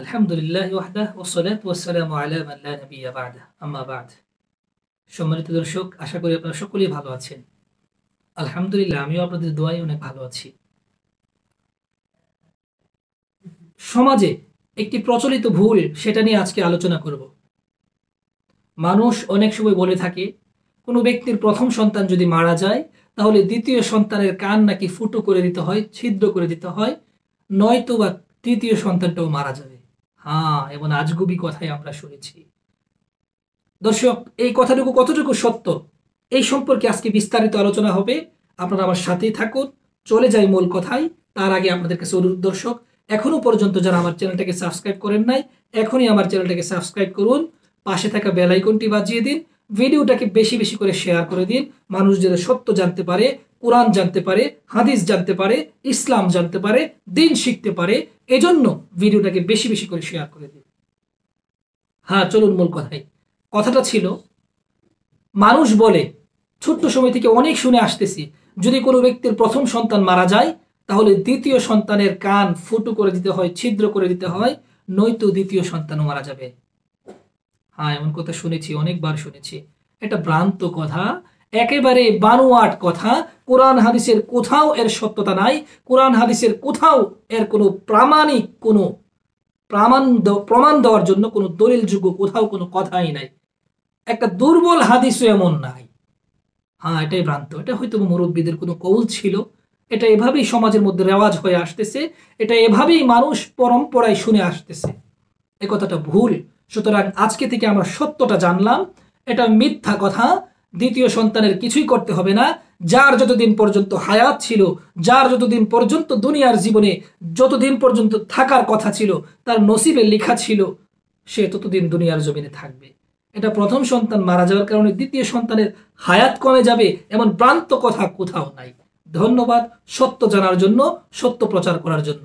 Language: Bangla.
আলহামদুলিল্লাহ ওয়াহদা ও আল্লাহ নবী আম্মা বাদ সম্মানিত দর্শক আশা করি আপনারা সকলেই ভালো আছেন আলহামদুলিল্লাহ আমিও আপনাদের দোয়াই অনেক ভালো আছি সমাজে একটি প্রচলিত ভুল সেটা নিয়ে আজকে আলোচনা করব মানুষ অনেক সময় বলে থাকে কোনো ব্যক্তির প্রথম সন্তান যদি মারা যায় তাহলে দ্বিতীয় সন্তানের কান নাকি ফুটো করে দিতে হয় ছিদ্র করে দিতে হয় নয়তো বা তৃতীয় সন্তানটাও মারা যাবে হ্যাঁ এমন আজগুবি কথাই আমরা শুনেছি দর্শক এই কথাটুকু কতটুকু সত্য এই সম্পর্কে আজকে বিস্তারিত আলোচনা হবে আপনারা আমার সাথেই থাকুন চলে যাই মূল কথাই তার আগে আপনাদেরকে কাছে অনুরোধ দর্শক এখনও পর্যন্ত যারা আমার চ্যানেলটাকে সাবস্ক্রাইব করেন নাই এখনই আমার চ্যানেলটাকে সাবস্ক্রাইব করুন পাশে থাকা বেল আইকনটি বাজিয়ে দিন ভিডিওটাকে বেশি বেশি করে শেয়ার করে দিন মানুষ যেন সত্য জানতে পারে কোরআন জানতে পারে হাদিস জানতে পারে ইসলাম জানতে পারে দিন শিখতে পারে এজন্য ভিডিওটাকে বেশি বেশি করে শেয়ার করে দিন হ্যাঁ চলুন মূল কথাই কথাটা ছিল মানুষ বলে ছোট্ট সময় থেকে অনেক শুনে আসতেছি যদি কোনো ব্যক্তির প্রথম সন্তান মারা যায় তাহলে দ্বিতীয় সন্তানের কান ফুটো করে দিতে হয় ছিদ্র করে দিতে হয় নয়তো দ্বিতীয় সন্তানও মারা যাবে হ্যাঁ এমন কথা শুনেছি অনেকবার শুনেছি এটা ভ্রান্ত কথা একেবারে বানোয়াট কথা কোরআন হাদিসের কোথাও এর সত্যতা নাই কোরআন হাদিসের কোথাও এর কোনো প্রামাণিক কোনো প্রমাণ প্রমাণ দেওয়ার জন্য কোনো দলিলযোগ্য কোথাও কোনো কথাই নাই একটা দুর্বল হাদিসও এমন নাই হ্যাঁ এটাই ভ্রান্ত এটা হয়তো মুরব্বীদের কোনো কৌল ছিল এটা এভাবেই সমাজের মধ্যে রেওয়াজ হয়ে আসতেছে এটা এভাবেই মানুষ পরম্পরায় শুনে আসতেছে এ কথাটা ভুল সুতরাং আজকে থেকে আমরা সত্যটা জানলাম এটা মিথ্যা কথা দ্বিতীয় সন্তানের কিছুই করতে হবে না যার যতদিন পর্যন্ত হায়াত ছিল যার যতদিন পর্যন্ত দুনিয়ার জীবনে যতদিন পর্যন্ত থাকার কথা ছিল তার নসিবে লেখা ছিল সে ততদিন দুনিয়ার জমিনে থাকবে এটা প্রথম সন্তান মারা যাওয়ার কারণে দ্বিতীয় সন্তানের হায়াত কমে যাবে এমন প্রান্ত কথা কোথাও নাই ধন্যবাদ সত্য জানার জন্য সত্য প্রচার করার জন্য